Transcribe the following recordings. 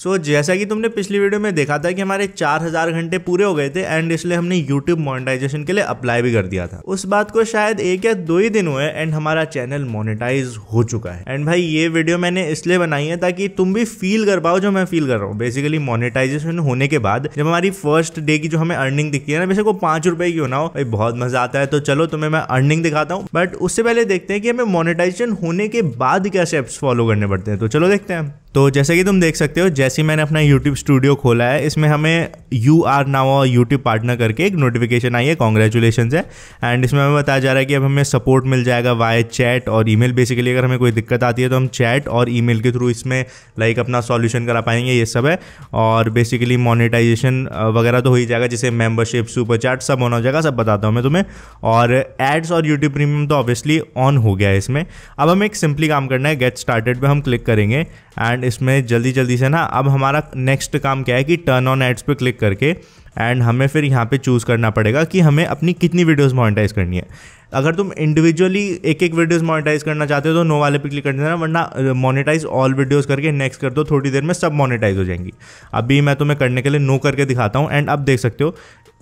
सो so, जैसा कि तुमने पिछली वीडियो में देखा था कि हमारे 4000 घंटे पूरे हो गए थे एंड इसलिए हमने यूट्यूब मोनेटाइजेशन के लिए अप्लाई भी कर दिया था उस बात को शायद एक या दो ही दिन हुए एंड हमारा चैनल मोनेटाइज हो चुका है एंड भाई ये वीडियो मैंने इसलिए बनाई है ताकि तुम भी फील कर पाओ जो मैं फील कर रहा हूँ बेसिकली मोनिटाइजेशन होने के बाद जब हमारी फर्स्ट डे की जो हमें अर्निंग दिखती है ना बेसिक वो पांच रुपए की होना हो भाई बहुत मजा आता है तो चलो तुम्हें मैं अर्निंग दिखाता हूँ बट उससे पहले देखते हैं कि हमें मोनिटाइजेशन होने के बाद क्या स्टेप्स फॉलो करने पड़ते हैं तो चलो देखते हैं तो जैसे कि तुम देख सकते हो जैसे मैंने अपना YouTube स्टूडियो खोला है इसमें हमें you are now YouTube partner करके एक नोटिफिकेशन आई है कॉन्ग्रेचुलेशन है एंड इसमें हमें बताया जा रहा है कि अब हमें सपोर्ट मिल जाएगा वाई चैट और ई बेसिकली अगर हमें कोई दिक्कत आती है तो हम चैट और ई के थ्रू इसमें लाइक अपना सॉल्यूशन करा पाएंगे ये सब है और बेसिकली मोनिटाइजेशन वगैरह तो हो ही जाएगा जैसे मेंबरशिप सुपर चैट सब ऑन हो जाएगा सब बताता हूँ मैं तुम्हें और एड्स और यूट्यूब प्रीमियम तो ऑब्वियसली ऑन हो गया है इसमें अब हमें एक सिंपली काम करना है गेट स्टार्टेड पे हम क्लिक करेंगे एंड इसमें जल्दी जल्दी से ना अब हमारा नेक्स्ट काम क्या है कि टर्न ऑन एड्स पे क्लिक करके एंड हमें फिर यहाँ पे चूज़ करना पड़ेगा कि हमें अपनी कितनी वीडियोस मोनेटाइज करनी है अगर तुम इंडिविजुअली एक एक वीडियोस मोनेटाइज करना चाहते हो तो नो वाले पे क्लिक कर देना वरना मोनेटाइज ऑल वीडियोस करके नेक्स्ट कर दो थोड़ी देर में सब मोनेटाइज हो जाएंगी अभी मैं तुम्हें करने के लिए नो करके दिखाता हूँ एंड अब देख सकते हो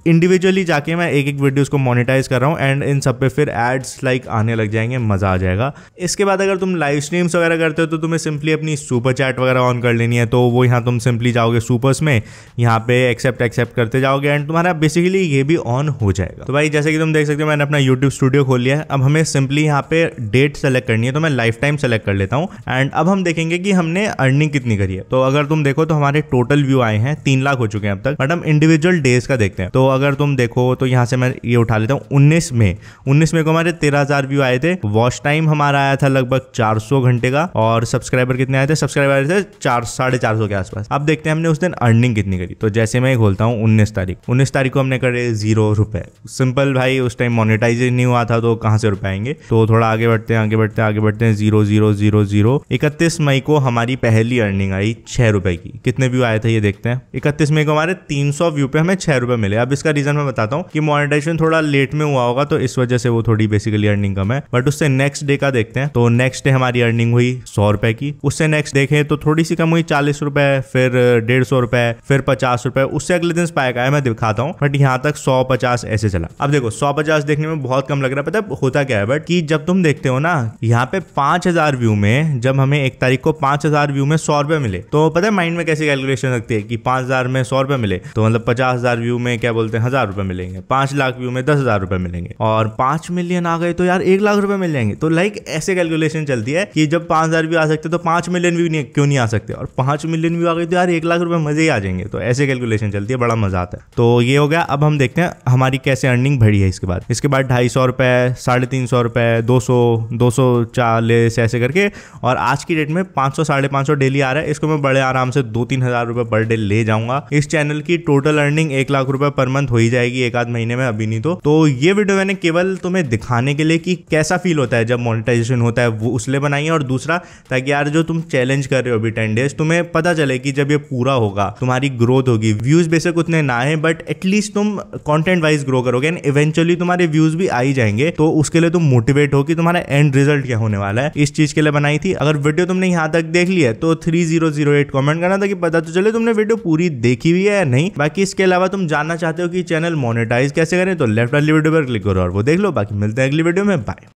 इंडिविजुअली जाके मैं एक एक वीडियोस को मोनेटाइज कर रहा हूँ एंड इन सब पे फिर एड्स लाइक आने लग जाएंगे मज़ा आ जाएगा इसके बाद अगर तुम लाइव स्ट्रीम्स वगैरह करते हो तो तुम्हें सिंपली अपनी सुपर चैट वगैरह ऑन कर लेनी है तो वो यहाँ तुम सिंपली जाओगे सुपर्स में यहाँ पे एक्सेप्ट एक्सेप्ट करते जाओगे एंड तुम्हारा बेसिकली ये भी ऑन हो जाएगा तो भाई जैसे कि तुम देख सकते हो मैंने अपना यूट्यूब स्टूडियो वीडियो खोल लिया है अब हमें सिंपली यहाँ पे डेट सेलेक्ट करनी है तो मैं लाइफ टाइम सेलेक्ट कर लेता हूँ एंड अब हम देखेंगे कि हमने अर्निंग कितनी करी है तो अगर तुम देखो तो हमारे टोटल व्यू आए हैं तीन लाख हो चुके हैं अब तक बट हम इंडिविजुअल डेज का देखते हैं तो अगर तुम देखो तो यहाँ से मैं ये उठा लेता हूँ उन्नीस में उन्नीस में को हमारे तेरह व्यू आए थे वॉच टाइम हमारा आया था लगभग चार घंटे का और सब्सक्राइबर कितने आए थे सब्सक्राइबर आए थे चार साढ़े चार सौ के आसपास अब देखते हैं हमने उस दिन अर्निंग कितनी करी तो जैसे मैं खोलता हूँ उन्नीस तारीख उन्नीस तारीख को हमने करे जीरो रुपए सिंपल भाई उस टाइम मोनिटाइज नहीं हुआ था तो कहां से रुपए आएंगे तो थोड़ा आगे बढ़ते हैं आगे बढ़ते हैं आगे बढ़ते हैं जीरो जीरो जीरो जीरो इकतीस मई को हमारी पहली अर्निंग आई छह रुपए की कितने व्यू आए थे ये देखते हैं इकतीस मई को हमारे तीन सौ व्यू पे हमें छह रुपए मिले अब इसका रीजन मैं बताता हूँ कि मोनिटाइजेशन थोड़ा लेट में हुआ होगा तो इस वजह से वो थोड़ी बेसिकली अर्निंग कम है बट उससे नेक्स्ट डे का देखते हैं तो नेक्स्ट डे हमारी अर्निंग हुई सौ रुपए की उससे नेक्स्ट देखें तो थोड़ी सी कम हुई चालीस रुपए फिर डेढ़ सौ रुपए फिर पचास रुपए उससे अगले दिन स्पाइक आया मैं दिखाता हूँ बट यहाँ तक सौ पचास ऐसे चला अब देखो सौ पचास देखने में बहुत कम लग रहा है रहा पता है होता क्या है बट कि जब तुम देखते हो ना यहाँ पे पांच हजार व्यू में जब हमें एक तारीख को पांच हजार व्यू में सौ रुपए मिले तो पता है माइंड में कैसे कैलकुलेशन रखती है कि पांच हजार में सौ रुपए मिले तो मतलब पचास हजार व्यू में क्या बोलते हैं हजार रुपए मिलेंगे पांच लाख व्यू में दस हजार रुपए मिलेंगे और पांच मिलियन आ गए तो यार एक लाख रुपए मिल जाएंगे तो लाइक ऐसे कैलकुलेशन चलती है कि जब पांच हजार व्यू आ सकते तो पांच मिलियन व्यू क्यों नहीं आ सकते और पांच मिलियन व्यू आ गए तो यार एक लाख रुपए मजे ही आ जाएंगे तो ऐसे कैलकुलेशन चलती है बड़ा मजा आता है तो ये हो गया अब हम देखते हैं हमारी कैसे अर्निंग बढ़ी है इसके बाद इसके बाद ढाई सौ रुपए रुपये साढ़े तीन सौ रुपये दो सौ दो सौ चालीस ऐसे करके और आज की डेट में पाँच सौ साढ़े पाँच सौ डेली आ रहा है इसको मैं बड़े आराम से दो तीन हज़ार रुपये पर डे ले जाऊंगा इस चैनल की टोटल अर्निंग एक लाख रुपये पर मंथ हो ही जाएगी एक आध महीने में अभी नहीं तो तो ये वीडियो मैंने केवल तुम्हें दिखाने के लिए कि कैसा फील होता है जब मोनिटाइजेशन होता है वो उसने बनाई है और दूसरा ताकि यार जो तुम चैलेंज कर रहे हो अभी टेन डेज तुम्हें पता चले कि जब ये पूरा होगा तुम्हारी ग्रोथ होगी व्यूज बेसिक उतने ना है बट एटलीस्ट तुम कॉन्टेंट वाइज ग्रो करोगे एंड इवेंचुअली तुम्हारे व्यूज भी आ ही जाएंगे करेंगे तो उसके लिए तुम मोटिवेट हो कि तुम्हारा एंड रिजल्ट क्या होने वाला है इस चीज के लिए बनाई थी अगर वीडियो तुमने यहां तक देख लिया तो three zero zero eight comment करना था कि पता तो चले तुमने वीडियो पूरी देखी हुई है या नहीं बाकी इसके अलावा तुम जानना चाहते हो कि चैनल मोनिटाइज कैसे करें तो लेफ्ट वाली वीडियो पर क्लिक करो और वो देख लो बाकी मिलते हैं अगली वीडियो में बाय